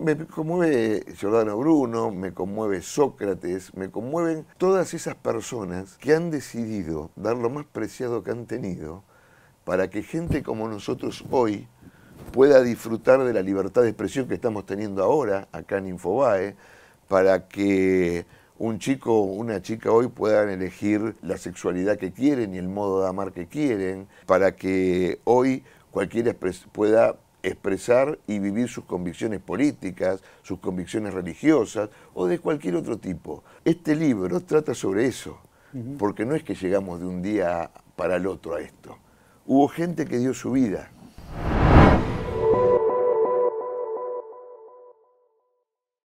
Me conmueve Giordano Bruno, me conmueve Sócrates, me conmueven todas esas personas que han decidido dar lo más preciado que han tenido para que gente como nosotros hoy pueda disfrutar de la libertad de expresión que estamos teniendo ahora acá en Infobae, para que un chico o una chica hoy puedan elegir la sexualidad que quieren y el modo de amar que quieren, para que hoy cualquiera pueda expresar y vivir sus convicciones políticas, sus convicciones religiosas o de cualquier otro tipo. Este libro trata sobre eso, porque no es que llegamos de un día para el otro a esto. Hubo gente que dio su vida,